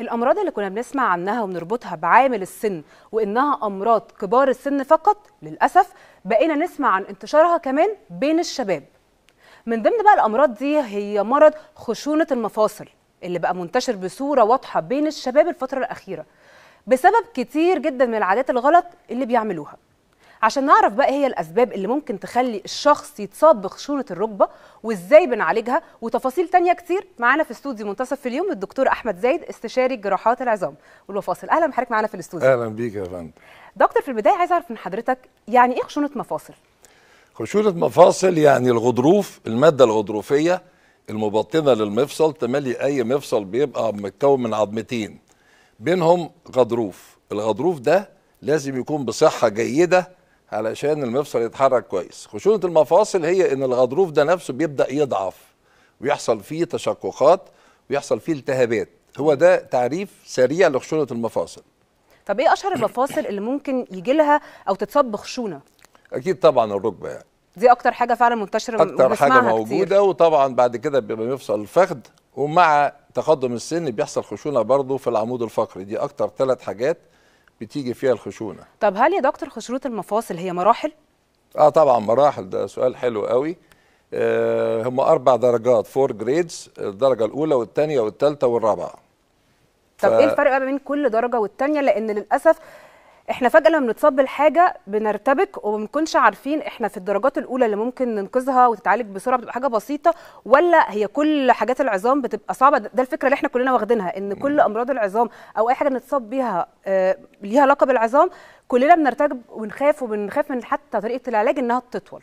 الامراض اللي كنا بنسمع عنها ونربطها بعامل السن وانها امراض كبار السن فقط للاسف بقينا نسمع عن انتشارها كمان بين الشباب من ضمن بقى الامراض دي هي مرض خشونه المفاصل اللي بقى منتشر بصوره واضحه بين الشباب الفتره الاخيره بسبب كتير جدا من العادات الغلط اللي بيعملوها عشان نعرف بقى هي الاسباب اللي ممكن تخلي الشخص يتصاب بخشونه الركبه وازاي بنعالجها وتفاصيل تانية كتير معانا في استوديو منتصف في اليوم الدكتور احمد زايد استشاري جراحات العظام والمفاصل اهلا بحضرتك معانا في الاستوديو اهلا بيك يا فندم دكتور في البدايه عايز اعرف من حضرتك يعني ايه خشونه مفاصل خشونه مفاصل يعني الغضروف الماده الغضروفيه المبطنه للمفصل تملي اي مفصل بيبقى متكون من عظمتين بينهم غضروف الغضروف ده لازم يكون بصحه جيده علشان المفصل يتحرك كويس خشونه المفاصل هي ان الغضروف ده نفسه بيبدا يضعف ويحصل فيه تشققات ويحصل فيه التهابات هو ده تعريف سريع لخشونه المفاصل طب ايه اشهر المفاصل اللي ممكن يجي لها او تتصاب بخشونه اكيد طبعا الركبه يعني دي اكتر حاجه فعلا منتشره اكتر حاجه موجوده كتير. وطبعا بعد كده بيبقى مفصل الفخذ ومع تقدم السن بيحصل خشونه برضه في العمود الفقري دي اكتر ثلاث حاجات بتيجي فيها الخشونه طب هل يا دكتور خشونه المفاصل هي مراحل اه طبعا مراحل ده سؤال حلو قوي آه هم اربع درجات فور جريدز الدرجه الاولى والثانيه والثالثه والرابعه طب إيه ف... ايه الفرق بين كل درجه والثانيه لان للاسف احنا فجاه لما بنتصاب بالحاجه بنرتبك ومنكونش عارفين احنا في الدرجات الاولى اللي ممكن ننقذها وتتعالج بسرعه بتبقى حاجه بسيطه ولا هي كل حاجات العظام بتبقى صعبه ده الفكره اللي احنا كلنا واخدينها ان كل امراض العظام او اي حاجه بنتصاب بيها آه، ليها علاقه بالعظام كلنا بنرتبك ونخاف وبنخاف من حتى طريقه العلاج انها تطول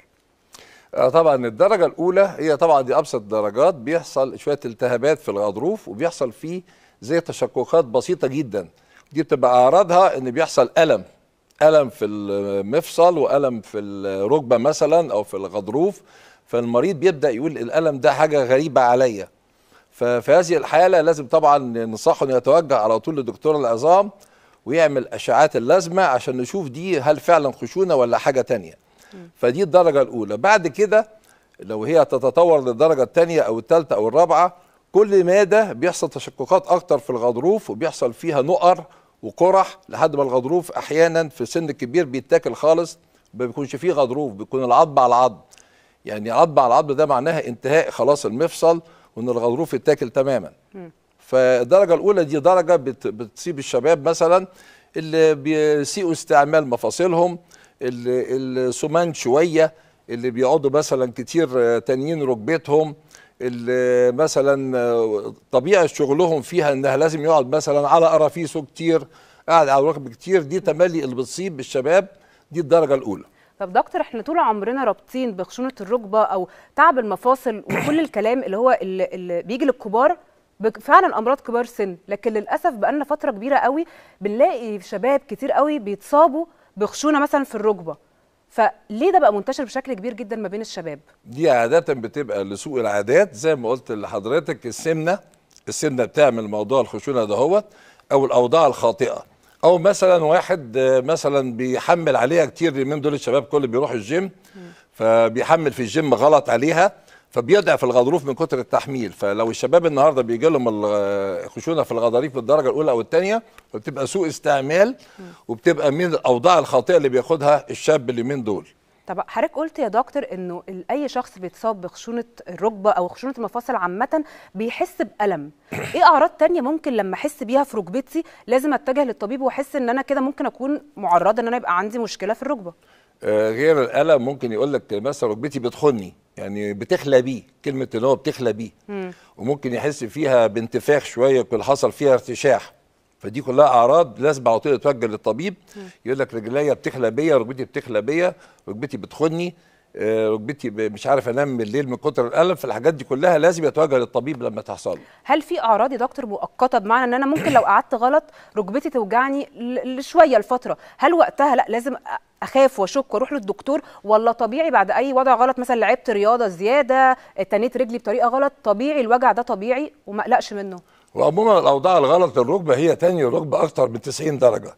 آه، طبعا الدرجة الأولى هي طبعا دي أبسط درجات بيحصل شوية التهابات في الغضروف وبيحصل فيه زي تشققات بسيطة جدا دي بتبقى اعراضها ان بيحصل الم الم في المفصل والم في الركبه مثلا او في الغضروف فالمريض بيبدا يقول الالم ده حاجه غريبه عليا ففي هذه الحاله لازم طبعا ننصحه انه يتوجه على طول لدكتور العظام ويعمل اشعاعات اللازمه عشان نشوف دي هل فعلا خشونه ولا حاجه تانية فدي الدرجه الاولى بعد كده لو هي تتطور للدرجه الثانيه او الثالثه او الرابعه كل ماده بيحصل تشققات اكتر في الغضروف وبيحصل فيها نقر وقرح لحد ما الغضروف احيانا في سن الكبير بيتاكل خالص ما بيكونش فيه غضروف بيكون العضب على العضب يعني عضب على العضب ده معناها انتهاء خلاص المفصل وان الغضروف يتاكل تماما م. فالدرجه الاولى دي درجه بتصيب الشباب مثلا اللي بيسيئوا استعمال مفاصلهم السمان شويه اللي بيقعدوا مثلا كتير تانيين ركبتهم اللي مثلا طبيعه شغلهم فيها انها لازم يقعد مثلا على قرافيسه كتير قاعد على الركب كتير دي تملي اللي بتصيب الشباب دي الدرجه الاولى طب دكتور احنا طول عمرنا رابطين بخشونه الركبه او تعب المفاصل وكل الكلام اللي هو اللي, اللي بيجي للكبار فعلا امراض كبار سن لكن للاسف بقالنا فتره كبيره قوي بنلاقي شباب كتير قوي بيتصابوا بخشونه مثلا في الركبه فليه ده بقى منتشر بشكل كبير جدا ما بين الشباب دي عاده بتبقى لسوء العادات زي ما قلت لحضرتك السمنه السمنه بتعمل موضوع الخشونه ده هوت او الاوضاع الخاطئه او مثلا واحد آه، مثلا بيحمل عليها كتير من دول الشباب كله بيروح الجيم فبيحمل في الجيم غلط عليها فبيضعف الغضروف من كتر التحميل فلو الشباب النهارده بيجي لهم الخشونه في الغضاريف بالدرجه الاولى او الثانيه فبتبقى سوء استعمال وبتبقى من الاوضاع الخاطئه اللي بياخدها الشاب اليومين دول طب حضرتك قلت يا دكتور انه اي شخص بيتصاب بخشونه الركبه او خشونه المفاصل عامه بيحس بالم ايه اعراض تانية ممكن لما احس بيها في ركبتي لازم اتجه للطبيب واحس ان انا كده ممكن اكون معرضه ان انا يبقى عندي مشكله في الركبه آه، غير الالم ممكن يقول لك مثلا ركبتي بتخني يعني بتخلى بيه كلمه ان هو بتخلى بيه وممكن يحس فيها بانتفاخ شويه يكون حصل فيها ارتشاح فدي كلها اعراض لازم على طول يتوجه للطبيب يقول لك رجليا بتخلى بيا ركبتي بتخلى بيا ركبتي بتخني ركبتي آه، مش عارف انام من الليل من كتر الالم فالحاجات دي كلها لازم يتوجه للطبيب لما تحصل هل في اعراض يا دكتور مؤقته بمعنى ان انا ممكن لو قعدت غلط ركبتي توجعني لشويه لفتره هل وقتها لا لازم اخاف واشك واروح للدكتور ولا طبيعي بعد اي وضع غلط مثلا لعبت رياضه زياده تنيت رجلي بطريقه غلط طبيعي الوجع ده طبيعي وما اقلقش منه وعموما الاوضاع الغلط الركبه هي تاني الركبه اكتر من 90 درجه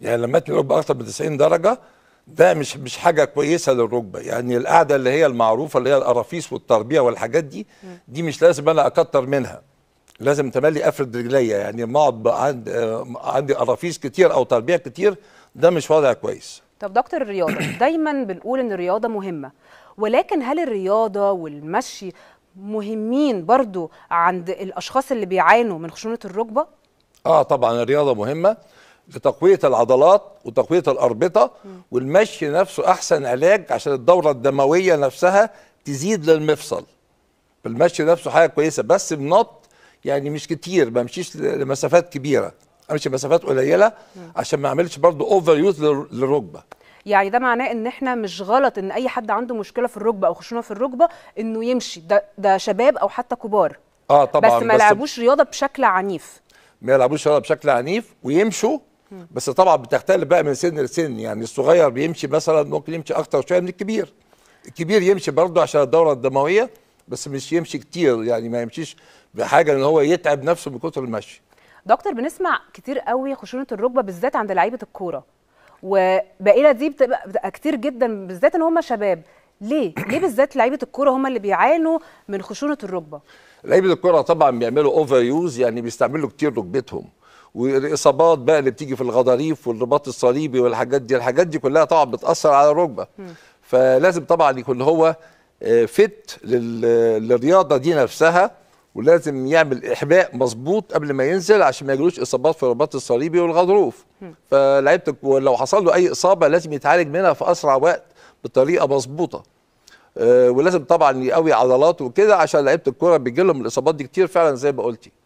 يعني لما تني الركبه اكتر من 90 درجه ده مش مش حاجه كويسه للركبه يعني القعده اللي هي المعروفه اللي هي القرافيس والتربيع والحاجات دي دي مش لازم انا اكتر منها لازم تملي افرد رجليا يعني ما اقعد عندي قرافيس كتير او تربيع كتير ده مش وضع كويس طب دكتور الرياضه دايما بنقول ان الرياضه مهمه ولكن هل الرياضه والمشي مهمين برضو عند الاشخاص اللي بيعانوا من خشونه الركبه اه طبعا الرياضه مهمه لتقويه العضلات وتقويه الاربطه والمشي نفسه احسن علاج عشان الدوره الدمويه نفسها تزيد للمفصل فالمشي نفسه حاجه كويسه بس بنط يعني مش كتير ما امشيش لمسافات كبيره امشي مسافات قليله عشان ما اعملش برضه اوفر يوز للركبه يعني ده معناه ان احنا مش غلط ان اي حد عنده مشكله في الركبه او خشونه في الركبه انه يمشي ده ده شباب او حتى كبار اه طبعا بس ما يلعبوش رياضه بشكل عنيف ما يلعبوش رياضه بشكل عنيف ويمشوا بس طبعا بتختلف بقى من سن لسن يعني الصغير بيمشي مثلا ممكن يمشي اكتر شويه من الكبير الكبير يمشي برضه عشان الدوره الدمويه بس مش يمشي كتير يعني ما يمشيش بحاجه ان هو يتعب نفسه من كتر المشي دكتور بنسمع كتير قوي خشونه الركبه بالذات عند لعيبه الكوره وبقيله دي بتبقى, بتبقى كتير جدا بالذات ان هم شباب ليه ليه بالذات لعيبه الكوره هم اللي بيعانوا من خشونه الركبه لعيبه الكوره طبعا بيعملوا اوفر يوز يعني بيستعملوا كتير ركبتهم والاصابات بقى اللي بتيجي في الغضاريف والرباط الصليبي والحاجات دي الحاجات دي كلها طبعا بتاثر على الركبه فلازم طبعا يكون هو آه، فت للرياضه دي نفسها ولازم يعمل احباء مظبوط قبل ما ينزل عشان ما يجيلوش اصابات في الرباط الصليبي والغضروف فلعيبتك لو حصل له اي اصابه لازم يتعالج منها في اسرع وقت بطريقه مظبوطه آه، ولازم طبعا يقوي عضلاته وكده عشان لعيبه الكوره بيجي لهم الاصابات دي كتير فعلا زي ما قلتي